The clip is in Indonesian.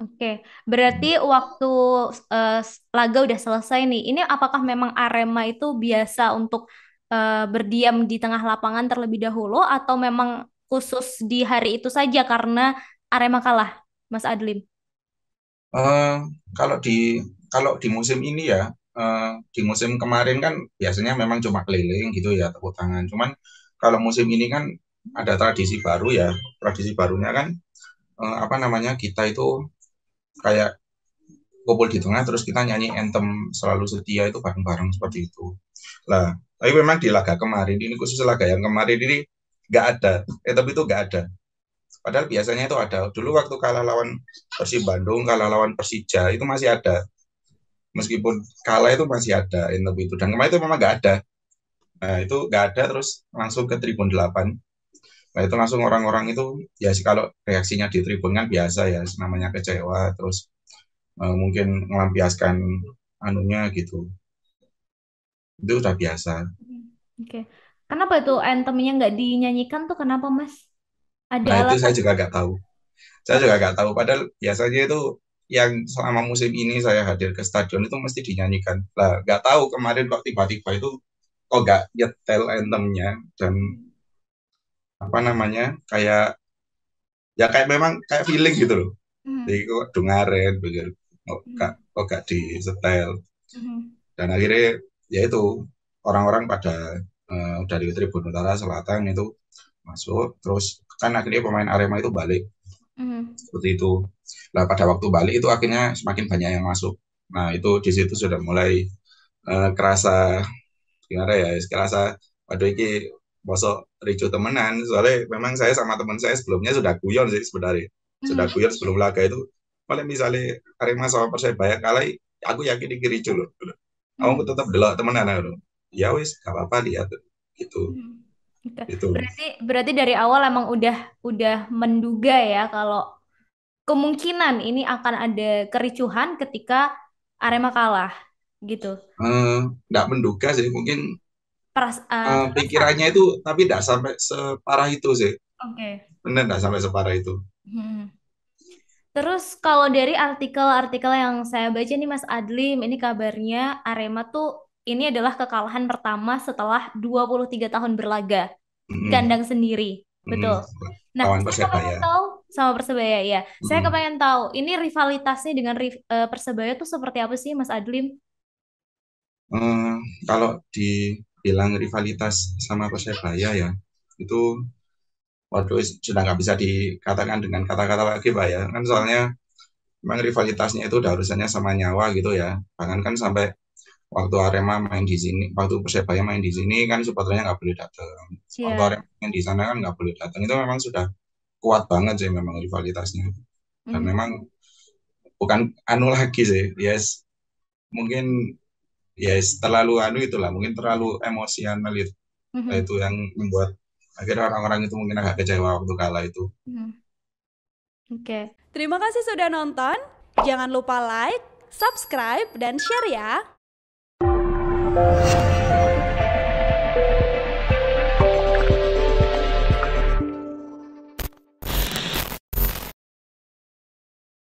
Oke, berarti waktu uh, laga udah selesai nih. Ini apakah memang Arema itu biasa untuk uh, berdiam di tengah lapangan terlebih dahulu atau memang khusus di hari itu saja karena Arema kalah, Mas Adlim? Uh, kalau di kalau di musim ini ya, uh, di musim kemarin kan biasanya memang cuma keliling gitu ya tepuk tangan. Cuman kalau musim ini kan ada tradisi baru ya, tradisi barunya kan apa namanya kita itu kayak kumpul di tengah terus kita nyanyi anthem selalu setia itu bareng-bareng seperti itu lah tapi memang di laga kemarin ini khusus laga yang kemarin ini nggak ada eh tapi itu nggak ada padahal biasanya itu ada dulu waktu kalah lawan Persib Bandung kalah lawan Persija itu masih ada meskipun kalah itu masih ada tapi itu dan kemarin itu memang nggak ada nah itu nggak ada terus langsung ke tribun 8 Nah itu langsung orang-orang itu ya sih kalau reaksinya di tribun kan biasa ya namanya kecewa terus uh, mungkin melampiaskan anunya gitu. Itu udah biasa. Hmm, oke. Okay. Kenapa itu anthemnya nggak dinyanyikan tuh kenapa Mas? Ada nah, alasan? itu saya juga nggak tahu. Saya juga nggak tahu padahal biasanya itu yang selama musim ini saya hadir ke stadion itu mesti dinyanyikan. Lah nggak tahu kemarin waktu tiba-tiba itu kok nggak nyetel anthemnya dan apa namanya kayak ya kayak memang kayak feeling gitu loh hmm. jadi kok dengaren begitu kok hmm. gak, kok gak di setel hmm. dan akhirnya ya itu orang-orang pada eh, uh, dari Tribun Utara Selatan itu masuk terus kan akhirnya pemain Arema itu balik seperti itu lah pada waktu balik itu akhirnya semakin banyak yang masuk nah itu di situ sudah mulai uh, kerasa gimana ya kerasa waduh ini bosok ricu temenan soalnya memang saya sama teman saya sebelumnya sudah guyon sih sebenarnya sudah hmm. guyon sebelum laga itu paling misalnya Arema sama banyak kalah aku yakin di ricu loh aku hmm. tetap delok temenan aku, ya wis gak apa-apa lihat gitu hmm. itu berarti berarti dari awal emang udah udah menduga ya kalau kemungkinan ini akan ada kericuhan ketika Arema kalah gitu. Eh, uh, menduga sih mungkin Peras, uh, uh, pikirannya itu tapi tidak sampai separah itu sih. Oke. Okay. Benar tidak sampai separah itu. Hmm. Terus kalau dari artikel-artikel yang saya baca nih Mas Adlim, ini kabarnya Arema tuh ini adalah kekalahan pertama setelah 23 tahun berlaga hmm kandang sendiri. hmm Betul. Nah, Kawan saya kepengen ya. tahu sama Persebaya ya. hmm Saya kepengen tahu ini rivalitasnya dengan uh, Persebaya tuh seperti apa sih Mas Adlim? Hmm, kalau di bilang rivalitas sama Persebaya ya itu waktu sudah nggak bisa dikatakan dengan kata-kata lagi pak ya kan soalnya memang rivalitasnya itu udah urusannya sama nyawa gitu ya bahkan kan sampai waktu Arema main di sini waktu Persebaya main di sini kan supporternya nggak boleh datang yeah. waktu Arema main di sana kan nggak boleh datang itu memang sudah kuat banget sih memang rivalitasnya dan mm. memang bukan anu lagi sih yes mungkin ya terlalu anu itulah mungkin terlalu emosian itu mm -hmm. itu yang membuat akhirnya orang-orang itu mungkin agak kecewa waktu kalah itu mm. oke okay. terima kasih sudah nonton jangan lupa like subscribe dan share ya